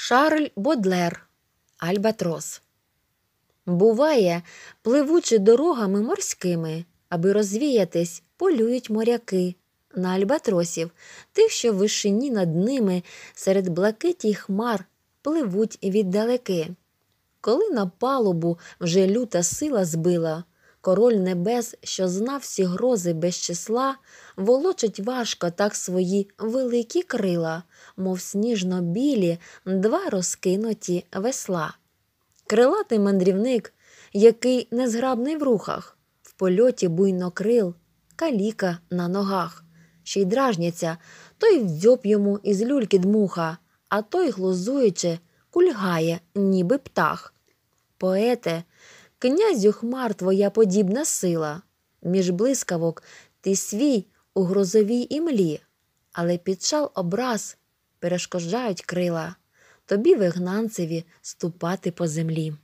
Шарль Бодлер, Альбатрос. Буває, пливучи дорогами морськими, аби розвіятись, полюють моряки на альбатросів, тих, що в вишині над ними, серед блакитій хмар, пливуть віддалеки. Коли на палубу вже люта сила збила, король небес, що знав всі грози без числа, волочить важко так свої великі крила, мов сніжно білі, два розкинуті весла. Крилатий мандрівник, який незграбний в рухах, в польоті буйно крил, каліка на ногах, ще й дражняться, той вдзьоб йому із люльки дмуха, а той, глузуючи, кульгає, ніби птах. Поете, Князю хмар твоя подібна сила, між блискавок ти свій у грозовій імлі, але підшал образ перешкоджають крила, тобі вигнанцеві ступати по землі.